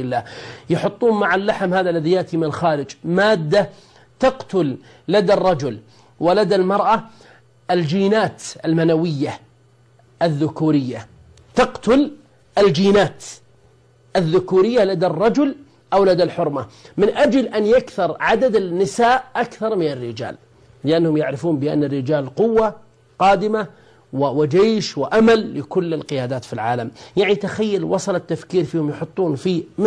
الله يحطون مع اللحم هذا الذي يأتي من الخارج مادة تقتل لدى الرجل ولدى المرأة الجينات المنوية الذكورية تقتل الجينات الذكورية لدى الرجل أو لدى الحرمة من أجل أن يكثر عدد النساء أكثر من الرجال لأنهم يعرفون بأن الرجال قوة قادمة وجيش وأمل لكل القيادات في العالم يعني تخيل وصل التفكير فيهم يحطون في